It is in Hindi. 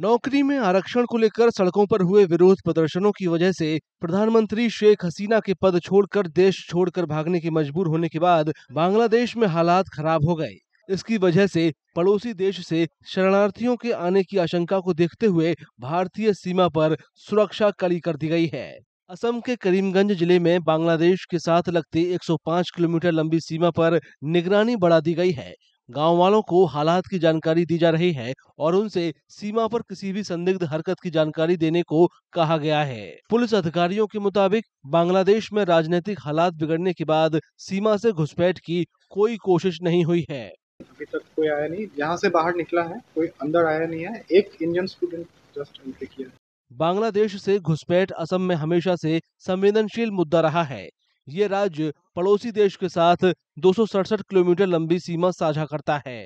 नौकरी में आरक्षण को लेकर सड़कों पर हुए विरोध प्रदर्शनों की वजह से प्रधानमंत्री शेख हसीना के पद छोड़कर देश छोड़कर भागने के मजबूर होने के बाद बांग्लादेश में हालात खराब हो गए इसकी वजह से पड़ोसी देश से शरणार्थियों के आने की आशंका को देखते हुए भारतीय सीमा पर सुरक्षा कड़ी कर दी गई है असम के करीमगंज जिले में बांग्लादेश के साथ लगती 105 किलोमीटर लंबी सीमा पर निगरानी बढ़ा दी गई है गांव वालों को हालात की जानकारी दी जा रही है और उनसे सीमा पर किसी भी संदिग्ध हरकत की जानकारी देने को कहा गया है पुलिस अधिकारियों के मुताबिक बांग्लादेश में राजनीतिक हालात बिगड़ने के बाद सीमा से घुसपैठ की कोई कोशिश नहीं हुई है अभी तक कोई आया नहीं यहाँ से बाहर निकला है कोई अंदर आया नहीं है एक इंडियन स्टूडेंट जस्ट एंट्री किया बांग्लादेश से घुसपैठ असम में हमेशा से संवेदनशील मुद्दा रहा है ये राज्य पड़ोसी देश के साथ दो किलोमीटर लंबी सीमा साझा करता है